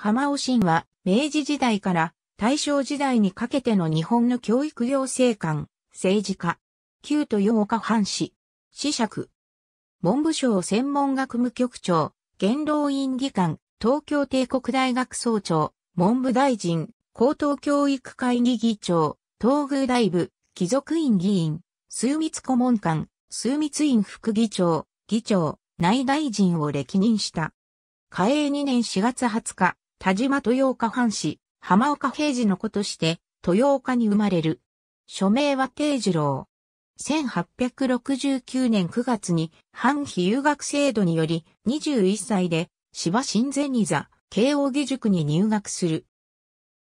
浜尾信は明治時代から大正時代にかけての日本の教育行政官、政治家、旧豊岡藩士、司釈、文部省専門学務局長、元老院議官、東京帝国大学総長、文部大臣、高等教育会議議長、東宮大部、貴族院議員、枢密顧問官、枢密院副議長、議長、内大臣を歴任した。嘉永2年4月20日、田島豊岡藩士、浜岡平治の子として、豊岡に生まれる。署名は定次郎。1869年9月に、藩比遊学制度により、21歳で、芝新善座、慶応義塾に入学する。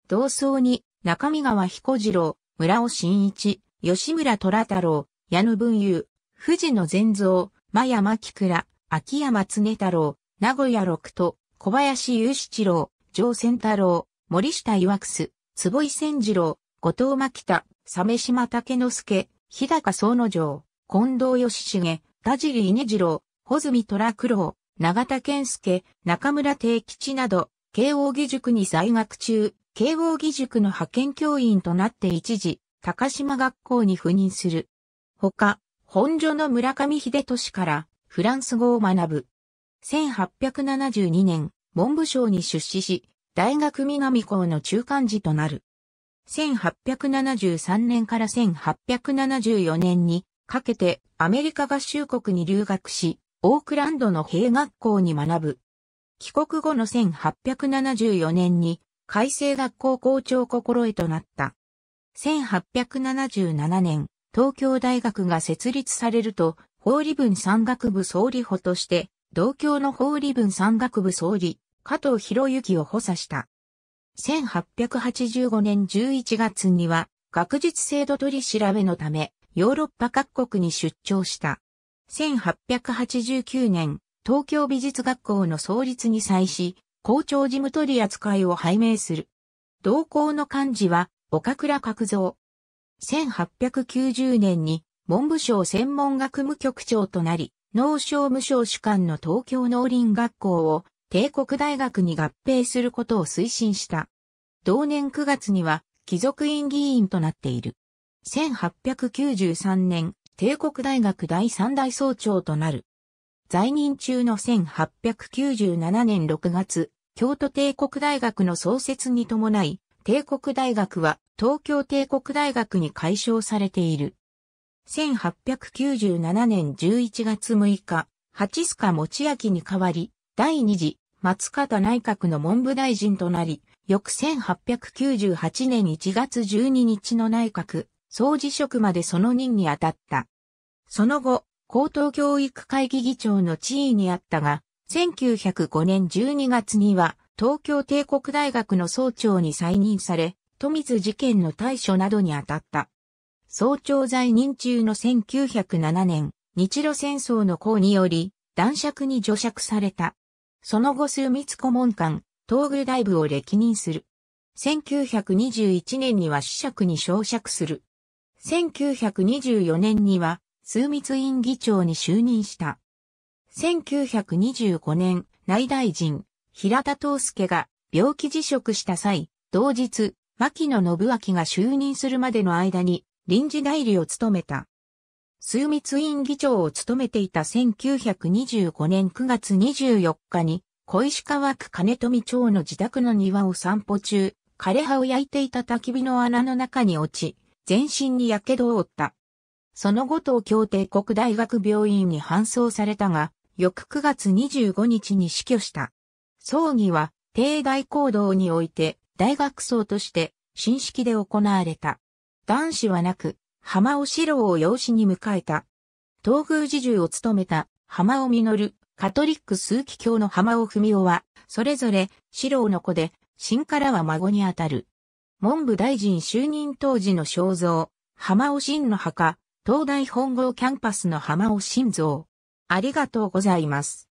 同窓に、中見川彦次郎、村尾新一、吉村虎太郎、矢野文雄、藤野善造、真山木倉、秋山常太郎、名古屋六都、小林雄七郎、城仙太郎、森下曰くす、坪井千次郎、後藤牧田、鮫島竹之助、日高総之丞、近藤義重、田尻稲次郎、穂積虎九郎、長田健介、中村定吉など、慶応義塾に在学中、慶応義塾の派遣教員となって一時、高島学校に赴任する。ほか、本所の村上秀俊からフランス語を学ぶ。1872年、文部省に出資し、大学南校の中間児となる。1873年から1874年にかけてアメリカ合衆国に留学し、オークランドの兵学校に学ぶ。帰国後の1874年に改正学校校長心得となった。1877年、東京大学が設立されると、法理文山学部総理補として、同郷の法理文山学部総理、加藤博之を補佐した。1885年11月には、学術制度取り調べのため、ヨーロッパ各国に出張した。1889年、東京美術学校の創立に際し、校長事務取り扱いを拝命する。同校の幹事は、岡倉角蔵。1890年に、文部省専門学務局長となり、農商無償主管の東京農林学校を帝国大学に合併することを推進した。同年9月には貴族院議員となっている。1893年、帝国大学第3代総長となる。在任中の1897年6月、京都帝国大学の創設に伴い、帝国大学は東京帝国大学に改称されている。1897年11月6日、八須賀持明に代わり、第二次松方内閣の文部大臣となり、翌1898年1月12日の内閣総辞職までその任に当たった。その後、高等教育会議議長の地位にあったが、1905年12月には東京帝国大学の総長に再任され、富津事件の対処などに当たった。総長在任中の1907年、日露戦争の功により、断尺に除爵された。その後数密顧問官、東宮大部を歴任する。1921年には主爵に昇爵する。1924年には、数密院議長に就任した。1925年、内大臣、平田東介が病気辞職した際、同日、牧野信明が就任するまでの間に臨時代理を務めた。枢密院議長を務めていた1925年9月24日に、小石川区金富町の自宅の庭を散歩中、枯葉を焼いていた焚き火の穴の中に落ち、全身に火傷を負った。その後東京帝国大学病院に搬送されたが、翌9月25日に死去した。葬儀は、帝大行動において、大学葬として、新式で行われた。男子はなく、浜尾四郎を養子に迎えた。東宮侍従を務めた浜尾実、カトリック枢機卿の浜尾文夫は、それぞれ四郎の子で、新からは孫にあたる。文部大臣就任当時の肖像、浜尾真の墓、東大本郷キャンパスの浜尾真像。ありがとうございます。